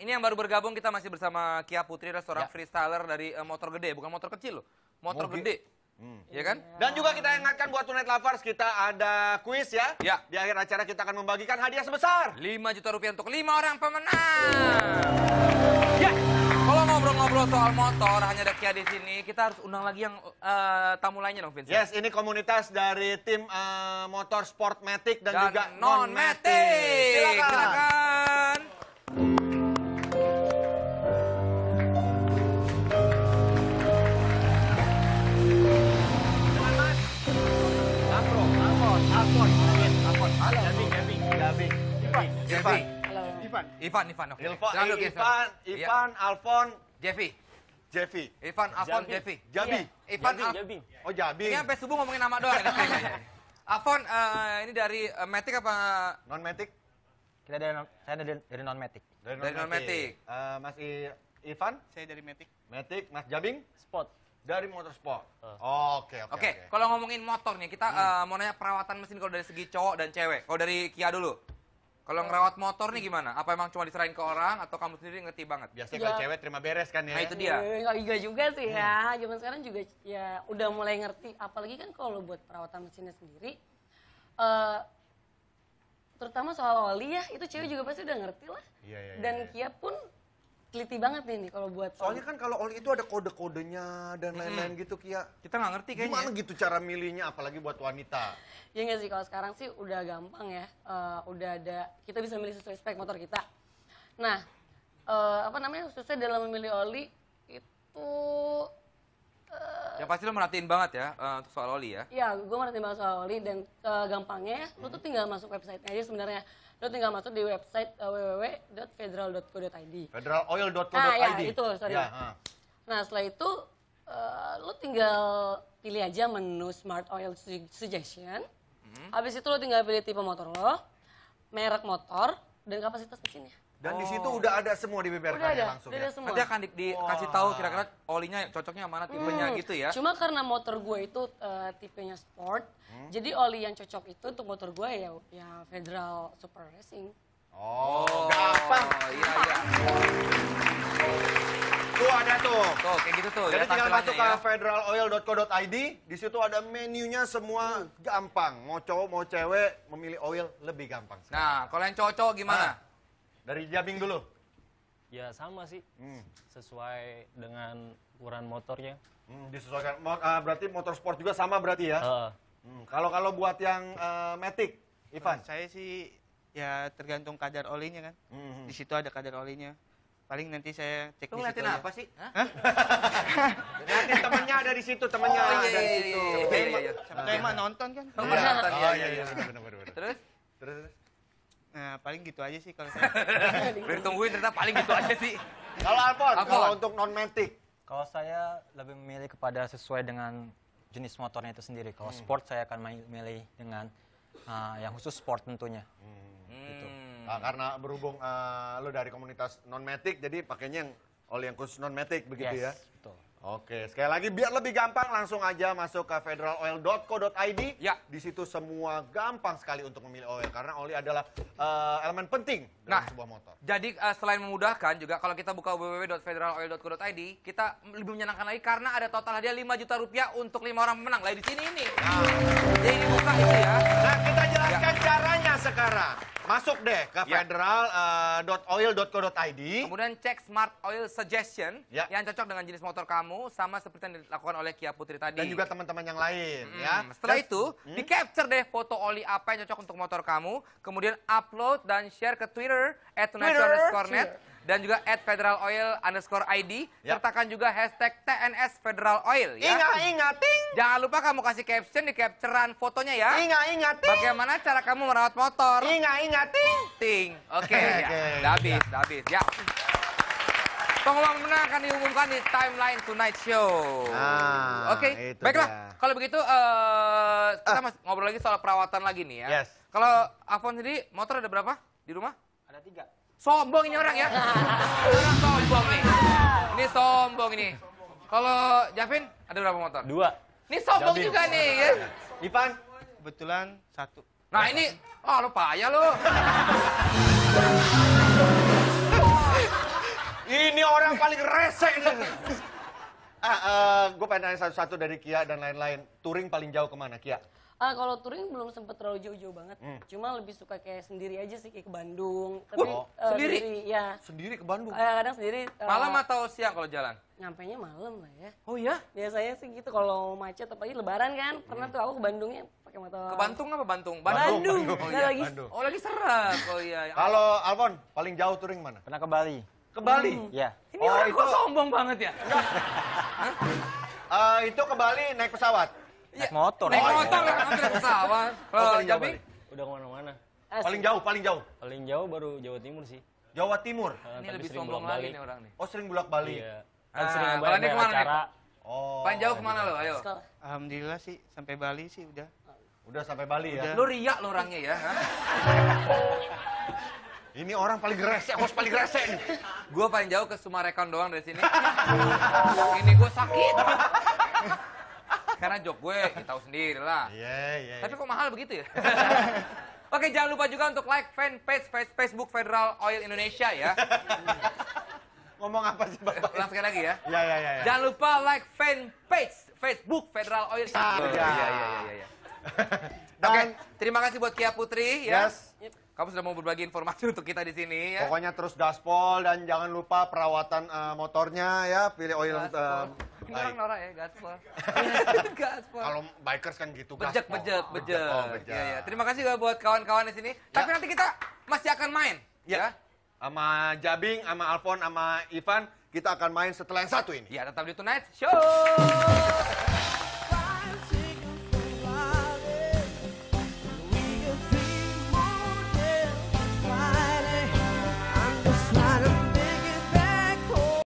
ini yang baru bergabung kita masih bersama Kia Putri dan seorang ya. freestyler dari uh, motor gede, bukan motor kecil loh. Motor Mobil. gede. Hmm. Ya kan? Dan juga kita ingatkan buat Tunet Lovers, kita ada kuis ya. ya. Di akhir acara kita akan membagikan hadiah sebesar 5 juta rupiah untuk 5 orang pemenang. Ya. Kalau ngobrol-ngobrol soal motor, hanya ada Kia di sini, kita harus undang lagi yang uh, tamu lainnya dong, Vincent. Yes, ini komunitas dari tim uh, eh, motor Sportmatic dan, dan juga non Non -matic. Silakan. Silakan. Jabing, Ivan. Ivan. Ivan, Ivan. Ivan, Alfon, Jeffy. Jeffy. Ivan, Alfon, Jeffy. Jabi. Ivan, Jabi. Oh, Jabing. Ini sampai subuh ngomongin nama doang ya. Alfon, ini dari metik apa? Non metik. Kita dari saya dari dari non metik. Dari non Matic. Mas Ivan? Saya dari metik. Metik, Mas Jabing? Spot. Dari motorsport. Oh. Oke, oke. Oke, kalau ngomongin motor nih, kita hmm. uh, mau nanya perawatan mesin kalau dari segi cowok dan cewek. Kalau dari Kia dulu. Kalau ngerawat motor nih gimana? Apa emang cuma diserahin ke orang atau kamu sendiri ngerti banget? Biasanya ya. kalau cewek terima beres kan ya? Nah itu dia. Kalau juga iya, iya, iya juga sih hmm. ya. Zaman sekarang juga ya udah mulai ngerti. Apalagi kan kalau buat perawatan mesinnya sendiri, uh, terutama soal oli ya, itu cewek hmm. juga pasti udah ngerti lah. Ya, ya, ya, Dan Kia pun teliti banget nih kalau buat soalnya kan kalau oli itu ada kode-kodenya dan lain-lain hmm. gitu Kia kita nggak ngerti kayaknya gimana gitu cara milihnya apalagi buat wanita ya nggak sih kalau sekarang sih udah gampang ya uh, udah ada kita bisa milih sesuai spek motor kita nah uh, apa namanya khususnya dalam memilih oli pasti lo merhatiin banget ya uh, soal Oli ya? Iya, gue merhatiin banget soal Oli dan uh, gampangnya hmm. lo tuh tinggal masuk website aja sebenarnya. Lo tinggal masuk di website uh, www.federal.co.id. Federaloil.co.id. Nah, ya, itu sorry. Ya, uh. Nah, setelah itu uh, lo tinggal pilih aja menu Smart Oil Suggestion. Hmm. Habis itu lo tinggal pilih tipe motor lo, merek motor, dan kapasitas mesinnya. Dan oh. di situ oh. udah ada semua di BPRK udah langsung udah ya. semua. Nanti akan dikasih di, tahu kira-kira olinya cocoknya mana hmm. tipenya hmm. gitu ya. Cuma karena motor gue itu uh, tipenya sport, hmm. jadi oli yang cocok itu untuk motor gue ya ya Federal Super Racing. Oh, oh gampang. Iya, iya. Tuh ada tuh. Tuh kayak gitu tuh. Jadi ya, tinggal masuk ya. ke federaloil.co.id, di situ ada menunya semua hmm. gampang. Mau cowok mau cewek memilih oil lebih gampang. Sekarang. Nah, kalau yang cowok-cowok gimana? Nah. Dari Jabing dulu. Ya sama sih. Hmm. Sesuai dengan ukuran motornya. Hmm, disesuaikan. Ah, berarti motor sport juga sama berarti ya? Uh. Hmm, kalau buat yang uh, Matic, Ivan. Nah, saya sih ya tergantung kadar olinya kan. Hmm. Di situ ada kadar olinya. Paling nanti saya cek Lu apa sih? Hah? Nanti temennya ada di situ, temennya oh, iya, ada iya, di iya, situ. Iya, iya, iya. Sama iya. nonton kan? oh, iya, iya, iya. iya benar, benar, benar. Terus? Terus? Nah, paling gitu aja sih kalau saya. tungguin ternyata paling gitu aja sih. Kalau Alphon, kalau untuk non matic. Kalau saya lebih memilih kepada sesuai dengan jenis motornya itu sendiri. Kalau hmm. sport saya akan memilih dengan uh, yang khusus sport tentunya. Hmm. Gitu. Nah, karena berhubung uh, ah, lo dari komunitas non matic jadi pakainya yang oleh yang khusus non matic begitu yes, ya. Betul. Oke, sekali lagi biar lebih gampang langsung aja masuk ke federaloil.co.id. Ya. Di situ semua gampang sekali untuk memilih oil karena oli adalah uh, elemen penting nah, sebuah motor. Jadi uh, selain memudahkan juga kalau kita buka www.federaloil.co.id, kita lebih menyenangkan lagi karena ada total hadiah 5 juta rupiah untuk lima orang pemenang. Lah di sini ini. Nah. Jadi buka itu ya. Nah, sekarang. Masuk deh ke ya. federal.oil.co.id. Eh, uh, Kemudian cek Smart Oil Suggestion ya. yang cocok dengan jenis motor kamu sama seperti yang dilakukan oleh Kia Putri tadi. Dan juga teman-teman yang lain hmm. ya. Setelah itu, hmm? di capture deh foto oli apa yang cocok untuk motor kamu, kemudian upload dan share ke Twitter at @tunature_net dan juga at Federal Oil underscore ID. Yep. Ya. Sertakan juga hashtag TNS Federal Oil. Ya. Ingat, ingat, ting. Jangan lupa kamu kasih caption di capturean fotonya ya. Ingat, ingat, ting. Bagaimana cara kamu merawat motor. Ingat, ingat, ting. Ting. Oke, okay, ya. habis, ya. habis. Ya. Pengumuman menang akan diumumkan di timeline Tonight Show. Ah, Oke, okay. baiklah. Kalau begitu uh, kita uh. Mas, ngobrol lagi soal perawatan lagi nih ya. Yes. Kalau Avon sendiri motor ada berapa di rumah? Ada tiga. Sombong ini orang ya. Orang sombong nih. Ini sombong ini. Kalau Javin ada berapa motor? Dua. Ini sombong juga nih, ya. Ipan, kebetulan satu. Nah ini, oh lo payah lo. ini orang paling resek nih. Ah, uh, eh, gue pengen nanya satu-satu dari Kia dan lain-lain. Touring paling jauh kemana, Kia? Uh, kalau touring belum sempet terlalu jauh-jauh banget. Hmm. Cuma lebih suka kayak sendiri aja sih kayak ke Bandung. Oh, Tapi oh. uh, sendiri? sendiri? Ya. Sendiri ke Bandung. Uh, kadang sendiri. Uh, malam atau siang kalau jalan? Nyampainya malam lah ya. Oh iya? Biasanya sih gitu kalau macet apalagi lebaran kan. Pernah hmm. tuh aku ke Bandungnya pakai motor. Ke Bantung apa Bantung? Bandung. Bandung. Bandung. Oh, iya. lagi, Bandung. oh lagi serak. Oh iya. iya. kalau Alfon paling jauh touring mana? Pernah ke Bali. Ke Bali? Hmm. Iya. Hmm. Ini oh, orang itu... kok sombong banget ya? uh, itu ke Bali naik pesawat. Iya. Naik motor. Naik oh, iya. motor hampir naik Paling eh, Kalau Jabi udah kemana mana Paling jauh, paling jauh. Paling jauh baru Jawa Timur sih. Jawa Timur. Eh, Ini lebih sombong lagi nih orang nih. Oh, sering bolak-balik. Iya. Kan sering ah, bolak-balik acara. Oh. Paling jauh kemana lo? Ayo. Alhamdulillah sih sampai Bali sih udah. Udah sampai Bali ya. Lu riak lo orangnya ya. Ini orang paling gresek, host paling gresek nih. Gue paling jauh ke Sumarekon doang dari sini. Ini gue sakit karena job gue kita ya tahu sendiri lah. Iya, yeah, iya. Yeah, Tapi kok mahal begitu ya? Oke, jangan lupa juga untuk like fanpage Facebook Federal Oil Indonesia ya. Ngomong apa sih Bapak? Ulang sekali lagi ya. Iya, iya, iya, iya. Jangan lupa like fanpage Facebook Federal Oil Indonesia. Ah, iya, iya, iya, iya. iya, iya. Oke, terima kasih buat Kia Putri ya. Yes. Kamu sudah mau berbagi informasi untuk kita di sini ya. Pokoknya terus gaspol dan jangan lupa perawatan uh, motornya ya, pilih oil uh, ini orang norak ya, gaspol. gaspol. Kalau bikers kan gitu, bejek, oh, Bejek, bejek, oh, iya, bejek. Ya, ya. Terima kasih juga buat kawan-kawan di sini. Ya. Tapi nanti kita masih akan main. Ya. ya. Sama ya. Jabing, sama Alfon, sama Ivan. Kita akan main setelah yang satu ini. Ya, tetap di Tonight Show.